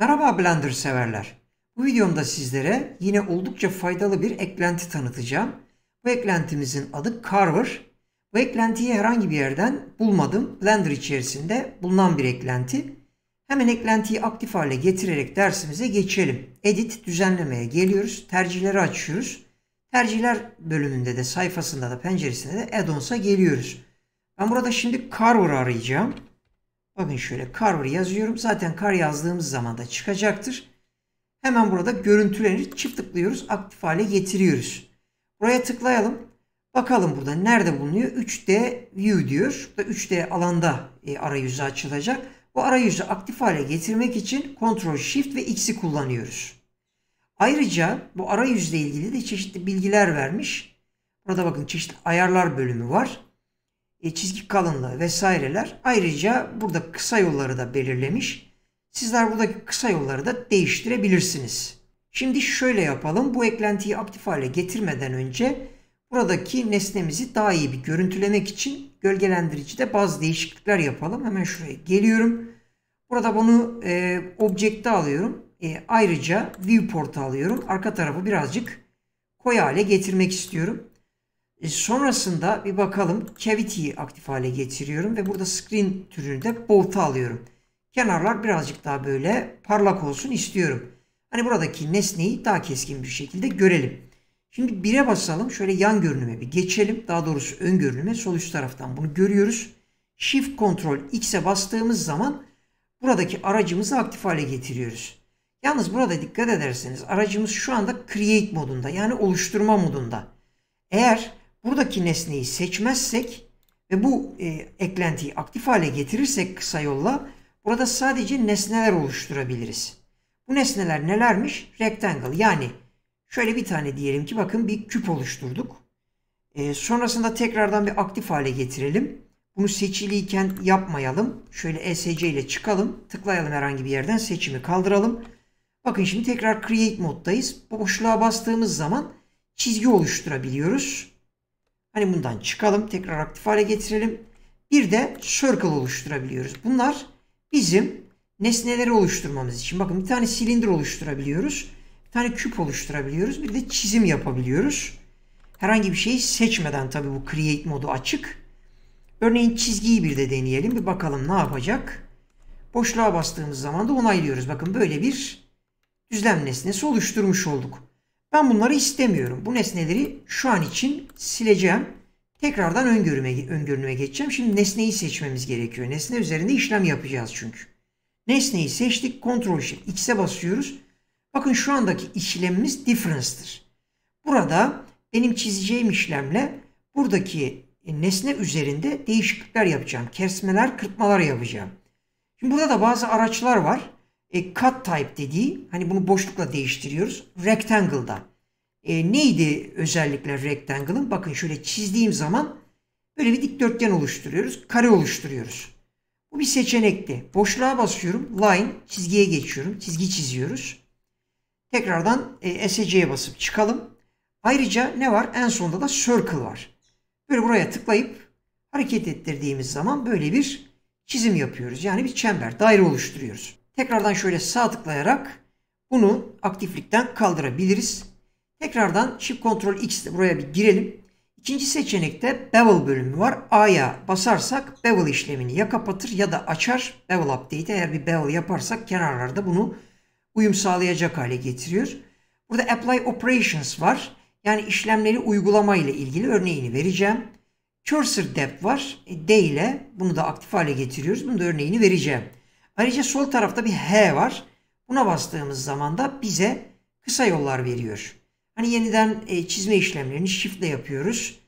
Merhaba Blender severler. Bu videomda sizlere yine oldukça faydalı bir eklenti tanıtacağım. Bu eklentimizin adı Carver. Bu eklentiyi herhangi bir yerden bulmadım. Blender içerisinde bulunan bir eklenti. Hemen eklentiyi aktif hale getirerek dersimize geçelim. Edit düzenlemeye geliyoruz. Tercihleri açıyoruz. Tercihler bölümünde de sayfasında da penceresinde de addons'a geliyoruz. Ben burada şimdi Carver arayacağım. Bakın şöyle cover yazıyorum. Zaten kar yazdığımız zaman da çıkacaktır. Hemen burada görüntüleri çift tıklıyoruz. Aktif hale getiriyoruz. Buraya tıklayalım. Bakalım burada nerede bulunuyor? 3D View diyor. Burada 3D alanda e, arayüzü açılacak. Bu arayüzü aktif hale getirmek için Ctrl Shift ve X'i kullanıyoruz. Ayrıca bu arayüzle ilgili de çeşitli bilgiler vermiş. Burada bakın çeşitli ayarlar bölümü var. E, çizgi kalınlığı vesaireler ayrıca burada kısa yolları da belirlemiş. Sizler buradaki kısa yolları da değiştirebilirsiniz. Şimdi şöyle yapalım. Bu eklentiyi aktif hale getirmeden önce buradaki nesnemizi daha iyi bir görüntülemek için gölgelendiricide bazı değişiklikler yapalım. Hemen şuraya geliyorum. Burada bunu e, objekte alıyorum. E, ayrıca viewport'a alıyorum. Arka tarafı birazcık koyu hale getirmek istiyorum. E, sonrasında bir bakalım cavity'yi aktif hale getiriyorum ve burada screen türünü de bolt'a alıyorum. Kenarlar birazcık daha böyle parlak olsun istiyorum. Hani buradaki nesneyi daha keskin bir şekilde görelim. Şimdi 1'e basalım. Şöyle yan görünüme bir geçelim. Daha doğrusu ön görünüme sol üst taraftan bunu görüyoruz. Shift Ctrl X'e bastığımız zaman buradaki aracımızı aktif hale getiriyoruz. Yalnız burada dikkat ederseniz aracımız şu anda create modunda yani oluşturma modunda. Eğer buradaki nesneyi seçmezsek ve bu e, eklentiyi aktif hale getirirsek kısa yolla burada sadece nesneler oluşturabiliriz. Bu nesneler nelermiş? Rectangle yani şöyle bir tane diyelim ki bakın bir küp oluşturduk. E, sonrasında tekrardan bir aktif hale getirelim. Bunu seçiliyken yapmayalım. Şöyle ESC ile çıkalım. Tıklayalım herhangi bir yerden seçimi kaldıralım. Bakın şimdi tekrar create moddayız. Boşluğa bastığımız zaman çizgi oluşturabiliyoruz. Hani bundan çıkalım tekrar aktif hale getirelim. Bir de circle oluşturabiliyoruz. Bunlar bizim nesneleri oluşturmamız için. Bakın bir tane silindir oluşturabiliyoruz. Bir tane küp oluşturabiliyoruz. Bir de çizim yapabiliyoruz. Herhangi bir şeyi seçmeden tabii bu create modu açık. Örneğin çizgiyi bir de deneyelim. Bir bakalım ne yapacak. Boşluğa bastığımız zaman da onaylıyoruz. Bakın böyle bir düzlem nesnesi oluşturmuş olduk. Ben bunları istemiyorum. Bu nesneleri şu an için sileceğim. Tekrardan öngörüme, öngörünüme geçeceğim. Şimdi nesneyi seçmemiz gerekiyor. Nesne üzerinde işlem yapacağız çünkü. Nesneyi seçtik. Ctrl Shift X'e basıyoruz. Bakın şu andaki işlemimiz difference'tır. Burada benim çizeceğim işlemle buradaki nesne üzerinde değişiklikler yapacağım. Kesmeler, kırpmalar yapacağım. Şimdi burada da bazı araçlar var e, cut type dediği hani bunu boşlukla değiştiriyoruz. Rectangle'da. E, neydi özellikler rectangle'ın? Bakın şöyle çizdiğim zaman böyle bir dikdörtgen oluşturuyoruz. Kare oluşturuyoruz. Bu bir seçenekti. Boşluğa basıyorum. Line çizgiye geçiyorum. Çizgi çiziyoruz. Tekrardan e, SC'ye basıp çıkalım. Ayrıca ne var? En sonunda da circle var. Böyle buraya tıklayıp hareket ettirdiğimiz zaman böyle bir çizim yapıyoruz. Yani bir çember, daire oluşturuyoruz. Tekrardan şöyle sağ tıklayarak bunu aktiflikten kaldırabiliriz. Tekrardan Shift Ctrl X ile buraya bir girelim. İkinci seçenekte Bevel bölümü var. A'ya basarsak Bevel işlemini ya kapatır ya da açar. Bevel Update eğer bir Bevel yaparsak kenarlarda bunu uyum sağlayacak hale getiriyor. Burada Apply Operations var. Yani işlemleri uygulama ile ilgili örneğini vereceğim. Cursor Depth var. E, D ile bunu da aktif hale getiriyoruz. Bunu da örneğini vereceğim. Ayrıca sol tarafta bir H var. Buna bastığımız zaman da bize kısa yollar veriyor. Hani yeniden e, çizme işlemlerini shift ile yapıyoruz.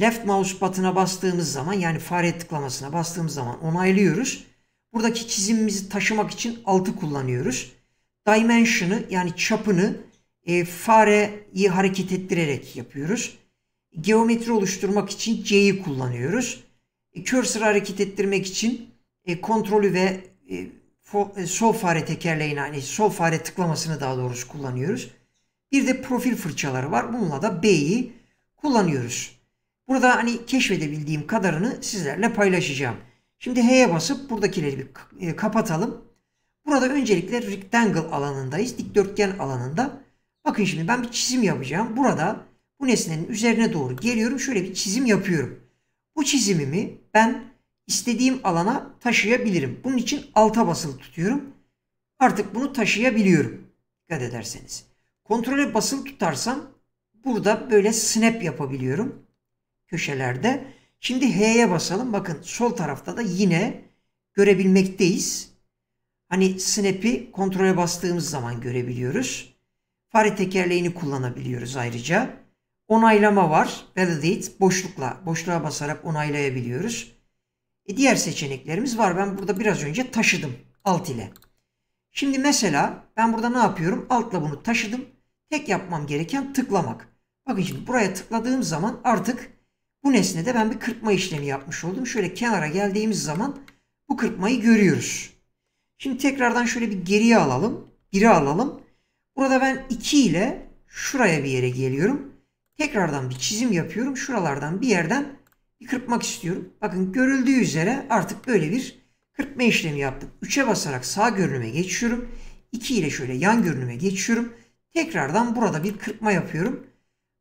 Left mouse button'a bastığımız zaman yani fare tıklamasına bastığımız zaman onaylıyoruz. Buradaki çizimimizi taşımak için altı kullanıyoruz. Dimension'ı yani çapını e, fareyi hareket ettirerek yapıyoruz. Geometri oluşturmak için C'yi kullanıyoruz. E, cursor'ı hareket ettirmek için e, kontrolü ve e, e, sol fare tekerleğini yani sol fare tıklamasını daha doğrusu kullanıyoruz. Bir de profil fırçaları var. Bununla da B'yi kullanıyoruz. Burada hani keşfedebildiğim kadarını sizlerle paylaşacağım. Şimdi H'ye basıp buradakileri bir e, kapatalım. Burada öncelikle rectangle alanındayız. Dikdörtgen alanında. Bakın şimdi ben bir çizim yapacağım. Burada bu nesnenin üzerine doğru geliyorum. Şöyle bir çizim yapıyorum. Bu çizimimi ben istediğim alana taşıyabilirim. Bunun için alta basılı tutuyorum. Artık bunu taşıyabiliyorum. Dikkat ederseniz. Kontrole basılı tutarsam burada böyle snap yapabiliyorum. Köşelerde. Şimdi H'ye basalım. Bakın sol tarafta da yine görebilmekteyiz. Hani snap'i kontrole bastığımız zaman görebiliyoruz. Fare tekerleğini kullanabiliyoruz ayrıca. Onaylama var. Validate boşlukla, boşluğa basarak onaylayabiliyoruz. E diğer seçeneklerimiz var. Ben burada biraz önce taşıdım alt ile. Şimdi mesela ben burada ne yapıyorum? Altla bunu taşıdım. Tek yapmam gereken tıklamak. Bakın şimdi buraya tıkladığım zaman artık bu nesnede ben bir kırpma işlemi yapmış oldum. Şöyle kenara geldiğimiz zaman bu kırpmayı görüyoruz. Şimdi tekrardan şöyle bir geriye alalım. Biri alalım. Burada ben 2 ile şuraya bir yere geliyorum. Tekrardan bir çizim yapıyorum. Şuralardan bir yerden kırpmak istiyorum. Bakın görüldüğü üzere artık böyle bir kırpma işlemi yaptım. 3'e basarak sağ görünüme geçiyorum. 2 ile şöyle yan görünüme geçiyorum. Tekrardan burada bir kırpma yapıyorum.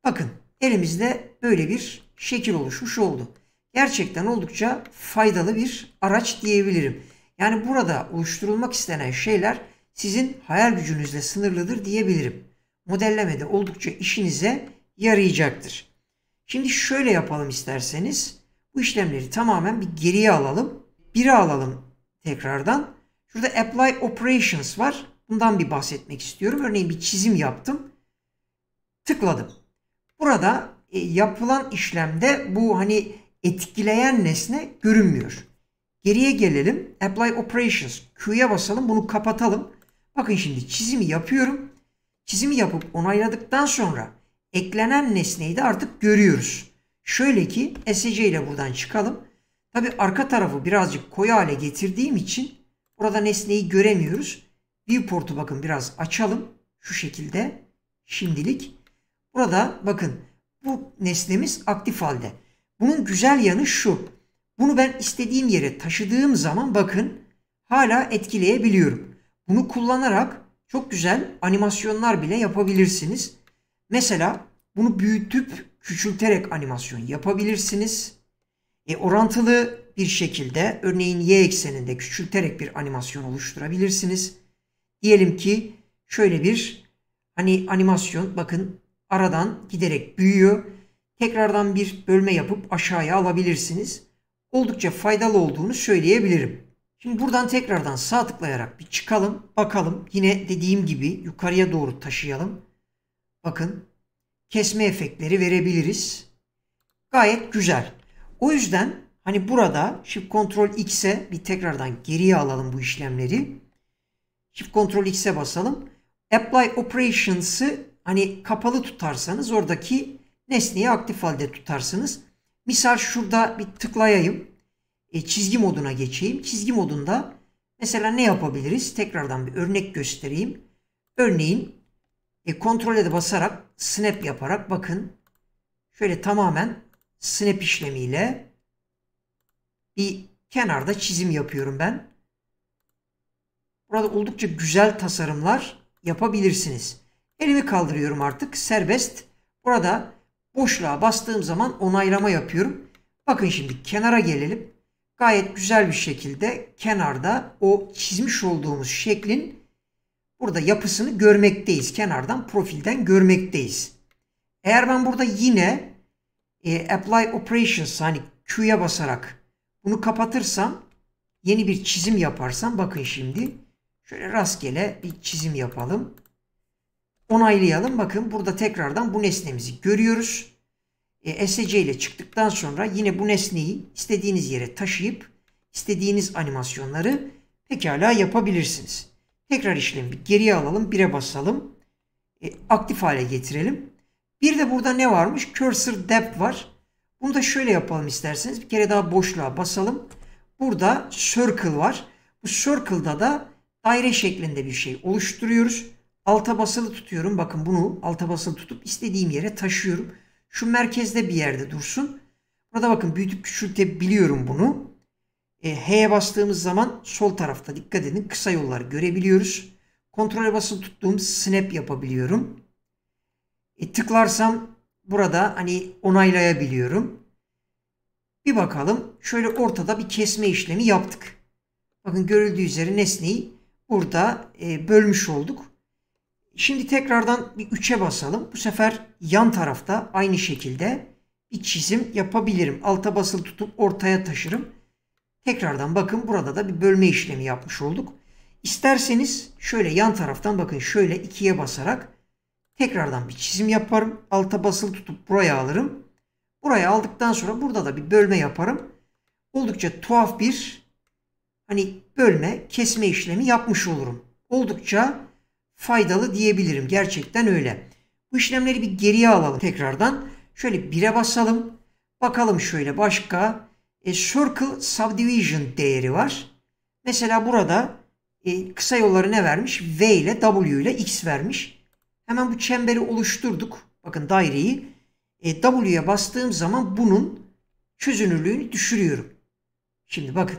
Bakın elimizde böyle bir şekil oluşmuş oldu. Gerçekten oldukça faydalı bir araç diyebilirim. Yani burada oluşturulmak istenen şeyler sizin hayal gücünüzle sınırlıdır diyebilirim. Modellemede oldukça işinize yarayacaktır. Şimdi şöyle yapalım isterseniz. Bu işlemleri tamamen bir geriye alalım. 1'i alalım tekrardan. Şurada apply operations var. Bundan bir bahsetmek istiyorum. Örneğin bir çizim yaptım. Tıkladım. Burada e, yapılan işlemde bu hani etkileyen nesne görünmüyor. Geriye gelelim. Apply Operations. Q'ya basalım. Bunu kapatalım. Bakın şimdi çizimi yapıyorum. Çizimi yapıp onayladıktan sonra eklenen nesneyi de artık görüyoruz. Şöyle ki SC ile buradan çıkalım. Tabi arka tarafı birazcık koyu hale getirdiğim için burada nesneyi göremiyoruz. Viewport'u bakın biraz açalım. Şu şekilde şimdilik. Burada bakın bu nesnemiz aktif halde. Bunun güzel yanı şu. Bunu ben istediğim yere taşıdığım zaman bakın hala etkileyebiliyorum. Bunu kullanarak çok güzel animasyonlar bile yapabilirsiniz. Mesela bunu büyütüp küçülterek animasyon yapabilirsiniz. E, orantılı bir şekilde örneğin y ekseninde küçülterek bir animasyon oluşturabilirsiniz. Diyelim ki şöyle bir hani animasyon bakın aradan giderek büyüyor. Tekrardan bir bölme yapıp aşağıya alabilirsiniz. Oldukça faydalı olduğunu söyleyebilirim. Şimdi buradan tekrardan sağ tıklayarak bir çıkalım. Bakalım yine dediğim gibi yukarıya doğru taşıyalım. Bakın kesme efektleri verebiliriz. Gayet güzel. O yüzden hani burada Shift Ctrl X'e bir tekrardan geriye alalım bu işlemleri. Shift Ctrl X'e basalım. Apply Operations'ı hani kapalı tutarsanız oradaki nesneyi aktif halde tutarsınız. Misal şurada bir tıklayayım. E, çizgi moduna geçeyim. Çizgi modunda mesela ne yapabiliriz? Tekrardan bir örnek göstereyim. Örneğin e, kontrole de basarak snap yaparak bakın şöyle tamamen snap işlemiyle bir kenarda çizim yapıyorum ben. Burada oldukça güzel tasarımlar yapabilirsiniz. Elimi kaldırıyorum artık serbest. Burada boşluğa bastığım zaman onaylama yapıyorum. Bakın şimdi kenara gelelim. Gayet güzel bir şekilde kenarda o çizmiş olduğumuz şeklin Burada yapısını görmekteyiz. Kenardan profilden görmekteyiz. Eğer ben burada yine e, apply operations hani Q'ya basarak bunu kapatırsam yeni bir çizim yaparsam bakın şimdi şöyle rastgele bir çizim yapalım. Onaylayalım. Bakın burada tekrardan bu nesnemizi görüyoruz. E, SC ile çıktıktan sonra yine bu nesneyi istediğiniz yere taşıyıp istediğiniz animasyonları pekala yapabilirsiniz. Tekrar işlemi geriye alalım. bire basalım. E, aktif hale getirelim. Bir de burada ne varmış? Cursor depth var. Bunu da şöyle yapalım isterseniz. Bir kere daha boşluğa basalım. Burada circle var. Bu circle'da da daire şeklinde bir şey oluşturuyoruz. Alta basılı tutuyorum. Bakın bunu alta basılı tutup istediğim yere taşıyorum. Şu merkezde bir yerde dursun. Burada bakın büyütüp küçültebiliyorum bunu. E, H'ye bastığımız zaman sol tarafta dikkat edin kısa yollar görebiliyoruz. Kontrole basılı tuttuğum snap yapabiliyorum. E, tıklarsam burada hani onaylayabiliyorum. Bir bakalım şöyle ortada bir kesme işlemi yaptık. Bakın görüldüğü üzere nesneyi burada e, bölmüş olduk. Şimdi tekrardan bir 3'e basalım. Bu sefer yan tarafta aynı şekilde bir çizim yapabilirim. Alta basılı tutup ortaya taşırım. Tekrardan bakın burada da bir bölme işlemi yapmış olduk. İsterseniz şöyle yan taraftan bakın şöyle ikiye basarak tekrardan bir çizim yaparım. Alta basılı tutup buraya alırım. Buraya aldıktan sonra burada da bir bölme yaparım. Oldukça tuhaf bir hani bölme kesme işlemi yapmış olurum. Oldukça faydalı diyebilirim. Gerçekten öyle. Bu işlemleri bir geriye alalım tekrardan. Şöyle 1'e basalım. Bakalım şöyle başka e, circle subdivision değeri var. Mesela burada e, kısa yolları ne vermiş? V ile W ile X vermiş. Hemen bu çemberi oluşturduk. Bakın daireyi. E, W'ye bastığım zaman bunun çözünürlüğünü düşürüyorum. Şimdi bakın.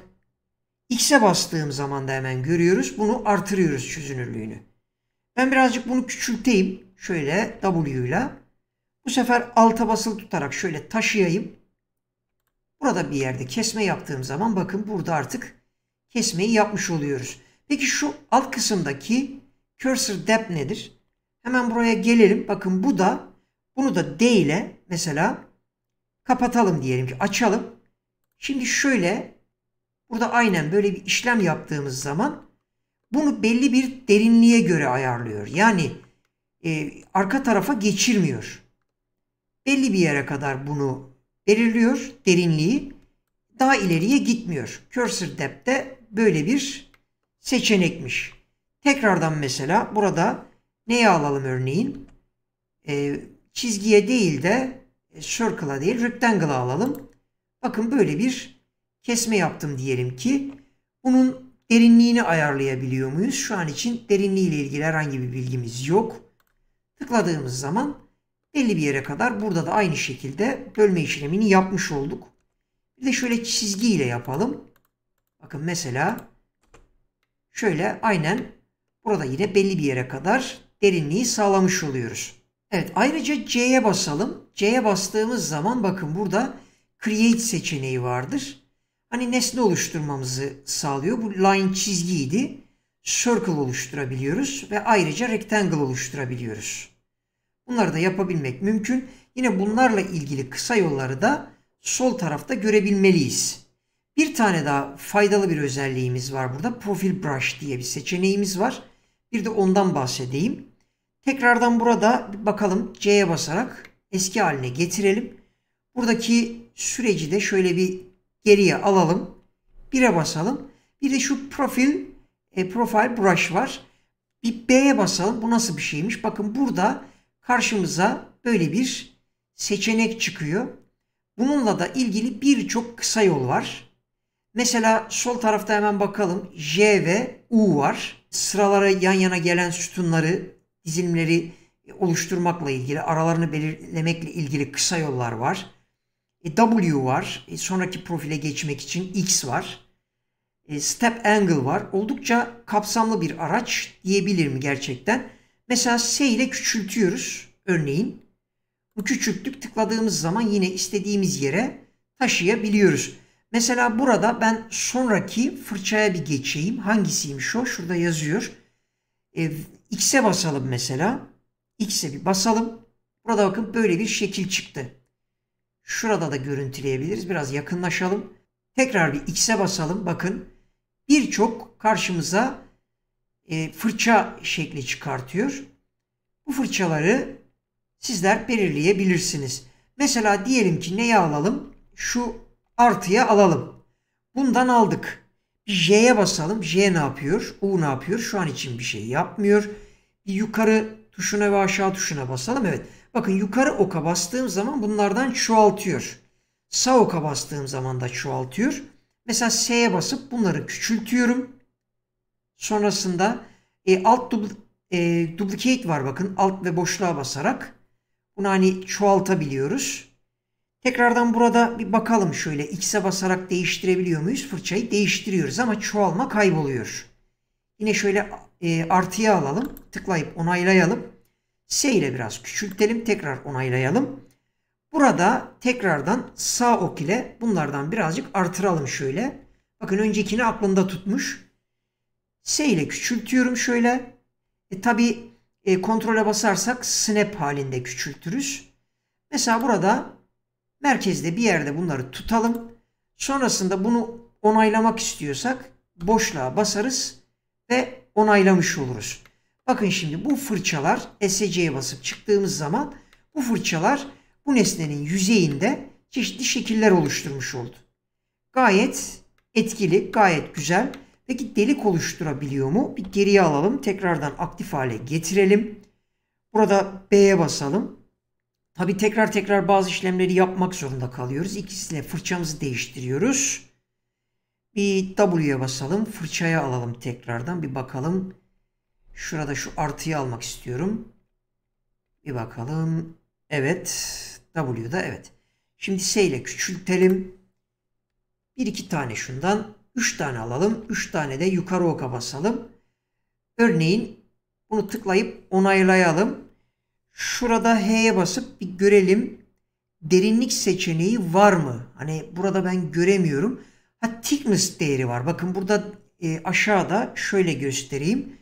X'e bastığım zaman da hemen görüyoruz. Bunu artırıyoruz çözünürlüğünü. Ben birazcık bunu küçülteyim. Şöyle W ile. Bu sefer alta basılı tutarak şöyle taşıyayım. Burada bir yerde kesme yaptığım zaman bakın burada artık kesmeyi yapmış oluyoruz. Peki şu alt kısımdaki cursor depth nedir? Hemen buraya gelelim. Bakın bu da bunu da D ile mesela kapatalım diyelim ki açalım. Şimdi şöyle burada aynen böyle bir işlem yaptığımız zaman bunu belli bir derinliğe göre ayarlıyor. Yani e, arka tarafa geçirmiyor. Belli bir yere kadar bunu belirliyor derinliği. Daha ileriye gitmiyor. Cursor depth de böyle bir seçenekmiş. Tekrardan mesela burada neye alalım örneğin? E, çizgiye değil de e, circle'a değil rectangle'a alalım. Bakın böyle bir kesme yaptım diyelim ki bunun derinliğini ayarlayabiliyor muyuz? Şu an için derinliği ile ilgili herhangi bir bilgimiz yok. Tıkladığımız zaman Belli bir yere kadar burada da aynı şekilde bölme işlemini yapmış olduk. Bir de şöyle çizgiyle yapalım. Bakın mesela şöyle aynen burada yine belli bir yere kadar derinliği sağlamış oluyoruz. Evet ayrıca C'ye basalım. C'ye bastığımız zaman bakın burada create seçeneği vardır. Hani nesne oluşturmamızı sağlıyor. Bu line çizgiydi. Circle oluşturabiliyoruz ve ayrıca rectangle oluşturabiliyoruz. Bunları da yapabilmek mümkün. Yine bunlarla ilgili kısa yolları da sol tarafta görebilmeliyiz. Bir tane daha faydalı bir özelliğimiz var burada. Profil Brush diye bir seçeneğimiz var. Bir de ondan bahsedeyim. Tekrardan burada bakalım C'ye basarak eski haline getirelim. Buradaki süreci de şöyle bir geriye alalım. 1'e basalım. Bir de şu profil e, profile brush var. Bir B'ye basalım. Bu nasıl bir şeymiş? Bakın burada karşımıza böyle bir seçenek çıkıyor. Bununla da ilgili birçok kısa yol var. Mesela sol tarafta hemen bakalım J ve U var. Sıralara yan yana gelen sütunları, dizilimleri oluşturmakla ilgili, aralarını belirlemekle ilgili kısa yollar var. E, w var. E, sonraki profile geçmek için X var. E, step angle var. Oldukça kapsamlı bir araç diyebilirim gerçekten. Mesela S ile küçültüyoruz örneğin. Bu küçüklük tıkladığımız zaman yine istediğimiz yere taşıyabiliyoruz. Mesela burada ben sonraki fırçaya bir geçeyim. Hangisiymiş o? Şurada yazıyor. E, X'e basalım mesela. X'e bir basalım. Burada bakın böyle bir şekil çıktı. Şurada da görüntüleyebiliriz. Biraz yakınlaşalım. Tekrar bir X'e basalım. Bakın birçok karşımıza e, fırça şekli çıkartıyor. Bu fırçaları sizler belirleyebilirsiniz. Mesela diyelim ki neyi alalım? Şu artıya alalım. Bundan aldık. Bir J'ye basalım. J ne yapıyor? U ne yapıyor? Şu an için bir şey yapmıyor. Bir yukarı tuşuna ve aşağı tuşuna basalım. Evet. Bakın yukarı oka bastığım zaman bunlardan çoğaltıyor. Sağ oka bastığım zaman da çoğaltıyor. Mesela S'ye basıp bunları küçültüyorum. Sonrasında e, alt dubl e, duplicate var bakın. Alt ve boşluğa basarak bunu hani çoğaltabiliyoruz. Tekrardan burada bir bakalım şöyle. X'e basarak değiştirebiliyor muyuz? Fırçayı değiştiriyoruz ama çoğalma kayboluyor. Yine şöyle e, artıya alalım. Tıklayıp onaylayalım. S ile biraz küçültelim. Tekrar onaylayalım. Burada tekrardan sağ ok ile bunlardan birazcık artıralım şöyle. Bakın öncekini aklında tutmuş. S ile küçültüyorum şöyle. E, tabii e, kontrole basarsak snap halinde küçültürüz. Mesela burada merkezde bir yerde bunları tutalım. Sonrasında bunu onaylamak istiyorsak boşluğa basarız ve onaylamış oluruz. Bakın şimdi bu fırçalar SC'ye basıp çıktığımız zaman bu fırçalar bu nesnenin yüzeyinde çeşitli şekiller oluşturmuş oldu. Gayet etkili, gayet güzel. Peki delik oluşturabiliyor mu? Bir geriye alalım. Tekrardan aktif hale getirelim. Burada B'ye basalım. Tabi tekrar tekrar bazı işlemleri yapmak zorunda kalıyoruz. İkisiyle fırçamızı değiştiriyoruz. Bir W'ye basalım. Fırçaya alalım tekrardan. Bir bakalım. Şurada şu artıyı almak istiyorum. Bir bakalım. Evet. W'da evet. Şimdi S ile küçültelim. Bir iki tane şundan 3 tane alalım. 3 tane de yukarı oka basalım. Örneğin bunu tıklayıp onaylayalım. Şurada H'ye basıp bir görelim. Derinlik seçeneği var mı? Hani burada ben göremiyorum. Ha thickness değeri var. Bakın burada e, aşağıda şöyle göstereyim.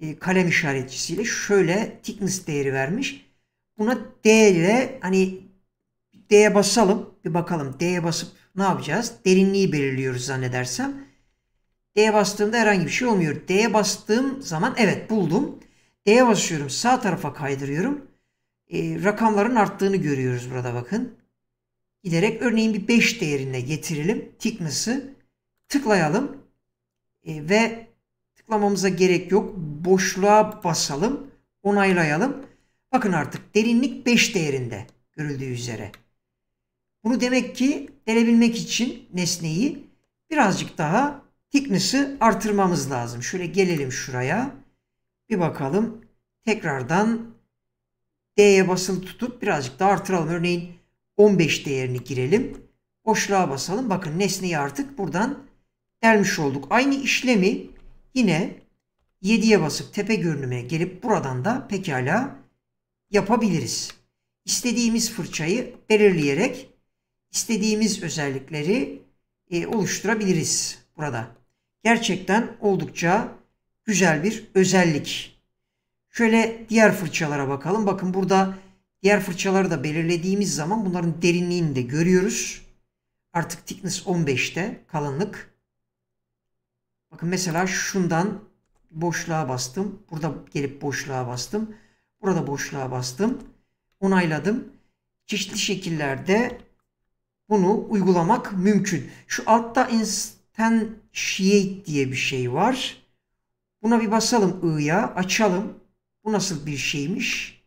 E, kalem işaretçisiyle şöyle thickness değeri vermiş. Buna D ile hani D'ye basalım. Bir bakalım D'ye basıp ne yapacağız? Derinliği belirliyoruz zannedersem. D'ye bastığımda herhangi bir şey olmuyor. D'ye bastığım zaman evet buldum. D'ye basıyorum sağ tarafa kaydırıyorum. E, rakamların arttığını görüyoruz burada bakın. Giderek örneğin bir 5 değerine getirelim. Thickness'ı tıklayalım. E, ve tıklamamıza gerek yok. Boşluğa basalım. Onaylayalım. Bakın artık derinlik 5 değerinde görüldüğü üzere. Bunu demek ki verebilmek için nesneyi birazcık daha thickness'ı artırmamız lazım. Şöyle gelelim şuraya. Bir bakalım. Tekrardan D'ye basılı tutup birazcık daha artıralım. Örneğin 15 değerini girelim. Boşluğa basalım. Bakın nesneyi artık buradan delmiş olduk. Aynı işlemi yine 7'ye basıp tepe görünümüne gelip buradan da pekala yapabiliriz. İstediğimiz fırçayı belirleyerek istediğimiz özellikleri e, oluşturabiliriz burada. Gerçekten oldukça güzel bir özellik. Şöyle diğer fırçalara bakalım. Bakın burada diğer fırçaları da belirlediğimiz zaman bunların derinliğini de görüyoruz. Artık thickness 15'te kalınlık. Bakın mesela şundan boşluğa bastım. Burada gelip boşluğa bastım. Burada boşluğa bastım. Onayladım. Çeşitli şekillerde bunu uygulamak mümkün. Şu altta instantiate diye bir şey var. Buna bir basalım i'ya, açalım. Bu nasıl bir şeymiş?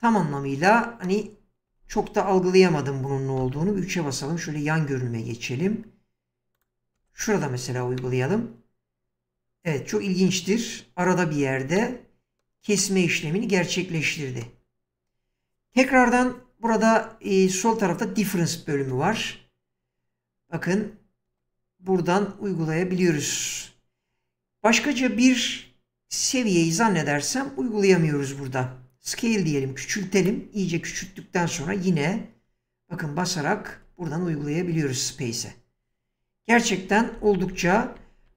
Tam anlamıyla hani çok da algılayamadım bunun ne olduğunu. 3'e basalım. Şöyle yan görünüme geçelim. Şurada mesela uygulayalım. Evet çok ilginçtir. Arada bir yerde kesme işlemini gerçekleştirdi. Tekrardan Burada e, sol tarafta difference bölümü var. Bakın buradan uygulayabiliyoruz. Başkaca bir seviyeyi zannedersem uygulayamıyoruz burada. Scale diyelim, küçültelim. İyice küçülttükten sonra yine bakın basarak buradan uygulayabiliyoruz space'e. Gerçekten oldukça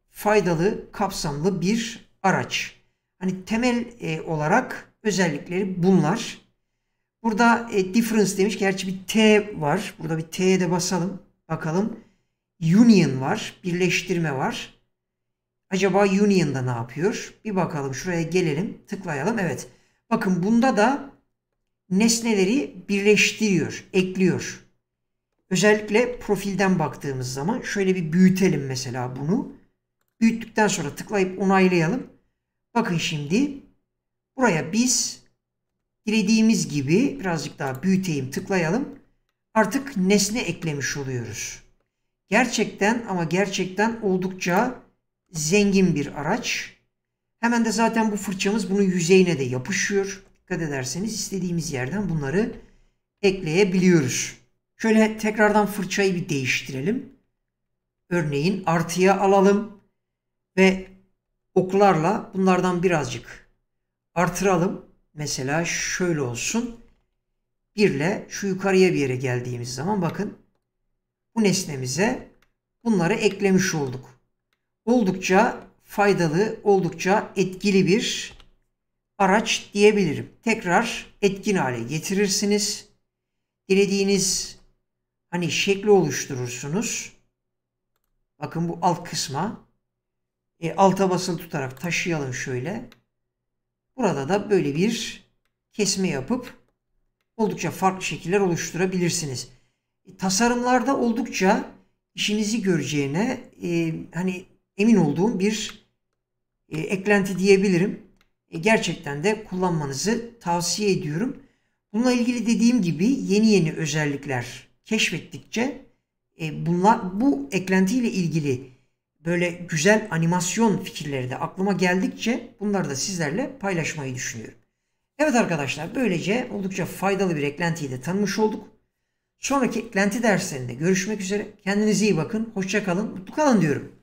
faydalı, kapsamlı bir araç. Hani temel e, olarak özellikleri bunlar. Burada e, difference demiş. Gerçi bir T var. Burada bir T'ye de basalım. Bakalım. Union var. Birleştirme var. Acaba Union'da ne yapıyor? Bir bakalım. Şuraya gelelim. Tıklayalım. Evet. Bakın bunda da nesneleri birleştiriyor. Ekliyor. Özellikle profilden baktığımız zaman şöyle bir büyütelim mesela bunu. Büyüttükten sonra tıklayıp onaylayalım. Bakın şimdi buraya biz dilediğimiz gibi birazcık daha büyüteyim tıklayalım. Artık nesne eklemiş oluyoruz. Gerçekten ama gerçekten oldukça zengin bir araç. Hemen de zaten bu fırçamız bunun yüzeyine de yapışıyor. Dikkat ederseniz istediğimiz yerden bunları ekleyebiliyoruz. Şöyle tekrardan fırçayı bir değiştirelim. Örneğin artıya alalım ve oklarla bunlardan birazcık artıralım mesela şöyle olsun. 1 ile şu yukarıya bir yere geldiğimiz zaman bakın bu nesnemize bunları eklemiş olduk. Oldukça faydalı, oldukça etkili bir araç diyebilirim. Tekrar etkin hale getirirsiniz. Dilediğiniz hani şekli oluşturursunuz. Bakın bu alt kısma e, alta basılı tutarak taşıyalım şöyle. Burada da böyle bir kesme yapıp oldukça farklı şekiller oluşturabilirsiniz. E, tasarımlarda oldukça işinizi göreceğine e, hani emin olduğum bir e, eklenti diyebilirim. E, gerçekten de kullanmanızı tavsiye ediyorum. Bununla ilgili dediğim gibi yeni yeni özellikler keşfettikçe e, bunlar bu eklentiyle ilgili böyle güzel animasyon fikirleri de aklıma geldikçe bunları da sizlerle paylaşmayı düşünüyorum. Evet arkadaşlar böylece oldukça faydalı bir eklentiyi de tanımış olduk. Sonraki eklenti derslerinde görüşmek üzere. Kendinize iyi bakın. Hoşça kalın. Mutlu kalın diyorum.